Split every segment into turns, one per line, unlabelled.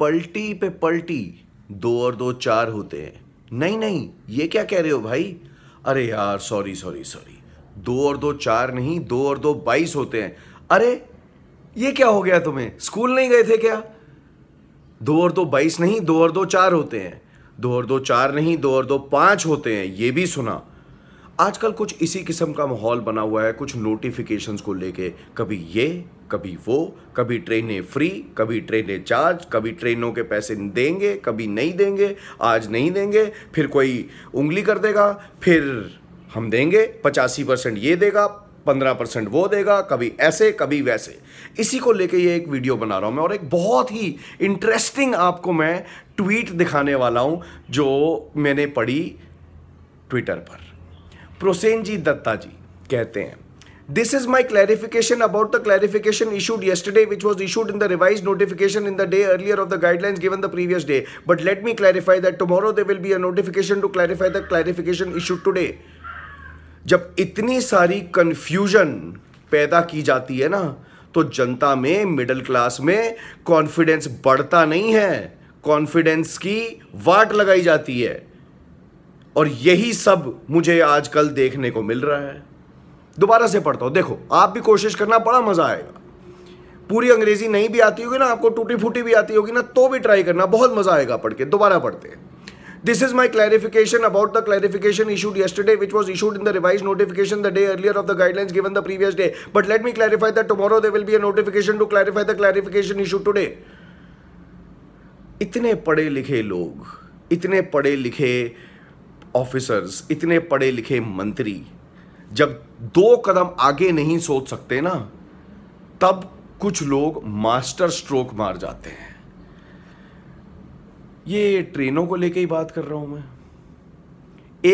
पलटी पे पलटी दो और दो चार होते हैं नहीं नहीं ये क्या कह रहे हो भाई अरे यार सॉरी सॉरी सॉरी दो और दो चार नहीं दो और दो बाईस होते हैं अरे ये क्या हो गया तुम्हें स्कूल नहीं गए थे क्या दो और दो बाईस नहीं दो और दो चार होते हैं दो और दो चार नहीं दो और दो पांच होते हैं ये भी सुना आजकल कुछ इसी किस्म का माहौल बना हुआ है कुछ नोटिफिकेशंस को लेके कभी ये कभी वो कभी ट्रेनें फ्री कभी ट्रेनें चार्ज कभी ट्रेनों के पैसे देंगे कभी नहीं देंगे आज नहीं देंगे फिर कोई उंगली कर देगा फिर हम देंगे पचासी परसेंट ये देगा पंद्रह परसेंट वो देगा कभी ऐसे कभी वैसे इसी को लेके ये एक वीडियो बना रहा हूँ मैं और एक बहुत ही इंटरेस्टिंग आपको मैं ट्वीट दिखाने वाला हूँ जो मैंने पढ़ी ट्विटर पर प्रोसेन जी दत्ता जी कहते हैं this is my clarification about the clarification issued yesterday which was issued in the revise notification in the day earlier of the guideline given the previous day but let me clarify that tomorrow they will be a notification to clarify the clarification issued today जब इतनी सारी confusion पैदा की जाती है ना तो जनता में मिडिल क्लास में कॉन्फिडेंस बढ़ता नहीं है कॉन्फिडेंस की वाट लगाई जाती है और यही सब मुझे आजकल देखने को मिल रहा है दोबारा से पढ़ता हूं देखो आप भी कोशिश करना बड़ा मजा आएगा पूरी अंग्रेजी नहीं भी आती होगी ना आपको टूटी फूटी भी आती होगी ना तो भी ट्राई करना बहुत मजा आएगा पढ़ के दोबारा पढ़ते this is my clarification about the clarification issued yesterday which was issued in the revise notification the day earlier of the guidelines given the previous day but let me clarify that tomorrow they will be a to clarify the clarification issue today इतने पढ़े लिखे लोग इतने पढ़े लिखे officers इतने पढ़े लिखे मंत्री जब दो कदम आगे नहीं सोच सकते ना तब कुछ लोग मास्टर स्ट्रोक मार जाते हैं ये ट्रेनों को लेके ही बात कर रहा हूं मैं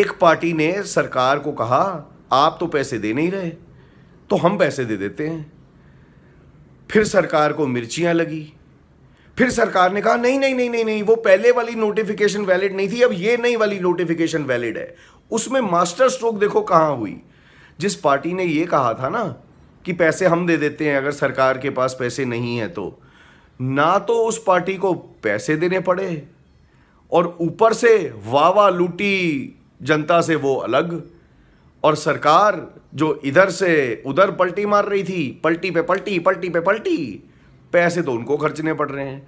एक पार्टी ने सरकार को कहा आप तो पैसे दे नहीं रहे तो हम पैसे दे देते हैं फिर सरकार को मिर्चियां लगी फिर सरकार ने कहा नहीं नहीं नहीं नहीं नहीं वो पहले वाली नोटिफिकेशन वैलिड नहीं थी अब ये नई वाली नोटिफिकेशन वैलिड है उसमें मास्टर स्ट्रोक देखो कहाँ हुई जिस पार्टी ने ये कहा था ना कि पैसे हम दे देते हैं अगर सरकार के पास पैसे नहीं है तो ना तो उस पार्टी को पैसे देने पड़े और ऊपर से वाह लूटी जनता से वो अलग और सरकार जो इधर से उधर पलटी मार रही थी पलटी पे पलटी पलटी पे पलटी पैसे तो उनको खर्चने पड़ रहे हैं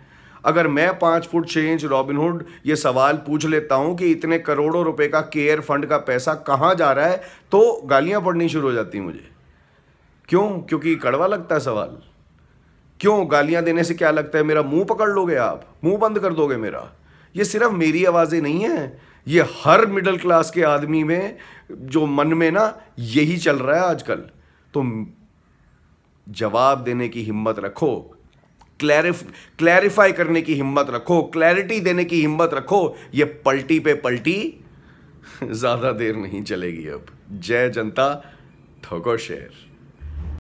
अगर मैं पाँच फुट छः इंच रॉबिनहुड ये सवाल पूछ लेता हूँ कि इतने करोड़ों रुपए का केयर फंड का पैसा कहाँ जा रहा है तो गालियाँ पड़नी शुरू हो जाती मुझे क्यों क्योंकि कड़वा लगता है सवाल क्यों गालियाँ देने से क्या लगता है मेरा मुंह पकड़ लोगे आप मुंह बंद कर दोगे मेरा ये सिर्फ मेरी आवाज़ें नहीं हैं ये हर मिडिल क्लास के आदमी में जो मन में ना यही चल रहा है आजकल तो जवाब देने की हिम्मत रखो क्लैरिफ क्लैरिफाई करने की हिम्मत रखो क्लैरिटी देने की हिम्मत रखो ये पलटी पे पलटी ज़्यादा देर नहीं चलेगी अब जय जनता ठोको शेर